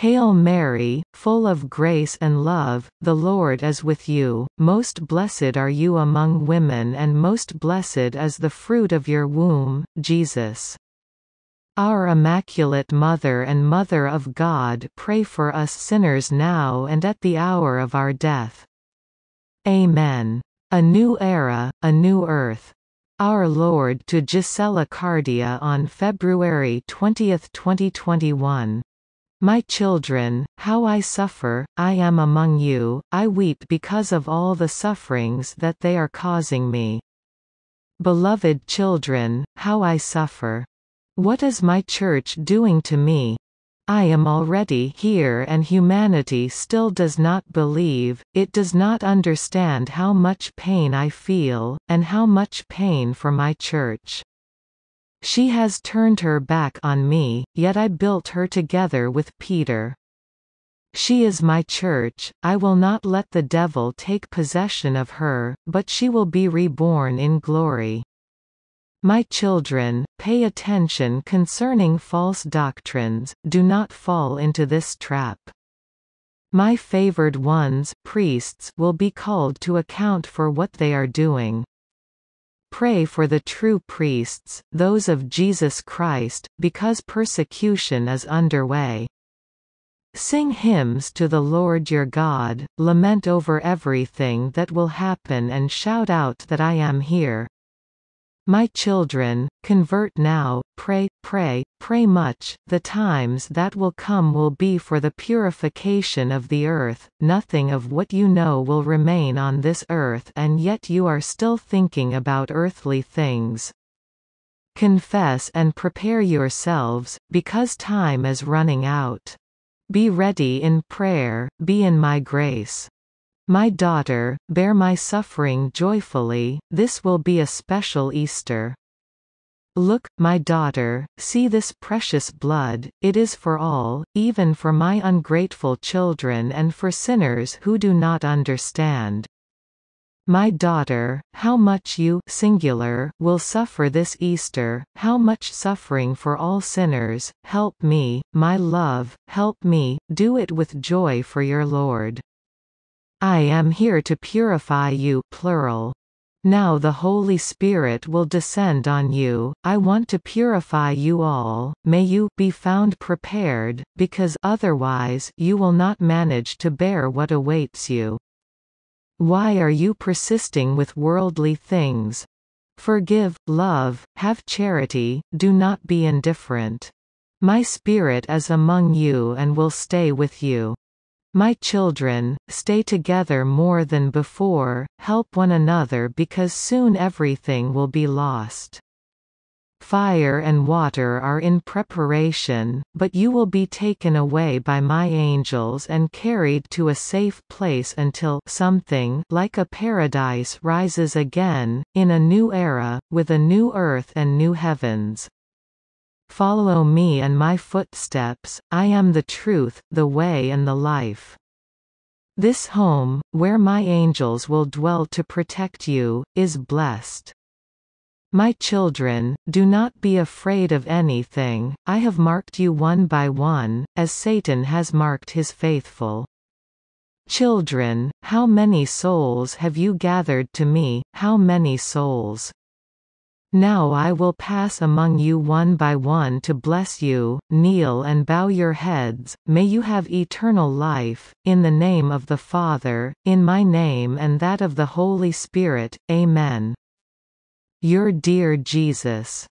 Hail Mary, full of grace and love, the Lord is with you, most blessed are you among women and most blessed is the fruit of your womb, Jesus. Our Immaculate Mother and Mother of God pray for us sinners now and at the hour of our death. Amen. A new era, a new earth. Our Lord to Gisela Cardia on February 20, 2021. My children, how I suffer, I am among you, I weep because of all the sufferings that they are causing me. Beloved children, how I suffer. What is my church doing to me? I am already here and humanity still does not believe, it does not understand how much pain I feel, and how much pain for my church. She has turned her back on me, yet I built her together with Peter. She is my church, I will not let the devil take possession of her, but she will be reborn in glory. My children, pay attention concerning false doctrines, do not fall into this trap. My favored ones priests will be called to account for what they are doing. Pray for the true priests, those of Jesus Christ, because persecution is underway. Sing hymns to the Lord your God, lament over everything that will happen and shout out that I am here. My children, convert now, pray, pray, pray much, the times that will come will be for the purification of the earth, nothing of what you know will remain on this earth and yet you are still thinking about earthly things. Confess and prepare yourselves, because time is running out. Be ready in prayer, be in my grace. My daughter, bear my suffering joyfully, this will be a special Easter. Look, my daughter, see this precious blood, it is for all, even for my ungrateful children and for sinners who do not understand. My daughter, how much you singular will suffer this Easter, how much suffering for all sinners, help me, my love, help me, do it with joy for your Lord. I am here to purify you plural. Now the Holy Spirit will descend on you, I want to purify you all, may you be found prepared, because otherwise you will not manage to bear what awaits you. Why are you persisting with worldly things? Forgive, love, have charity, do not be indifferent. My spirit is among you and will stay with you. My children, stay together more than before, help one another because soon everything will be lost. Fire and water are in preparation, but you will be taken away by my angels and carried to a safe place until something like a paradise rises again, in a new era, with a new earth and new heavens. Follow me and my footsteps, I am the truth, the way and the life. This home, where my angels will dwell to protect you, is blessed. My children, do not be afraid of anything, I have marked you one by one, as Satan has marked his faithful. Children, how many souls have you gathered to me, how many souls? Now I will pass among you one by one to bless you, kneel and bow your heads, may you have eternal life, in the name of the Father, in my name and that of the Holy Spirit, Amen. Your dear Jesus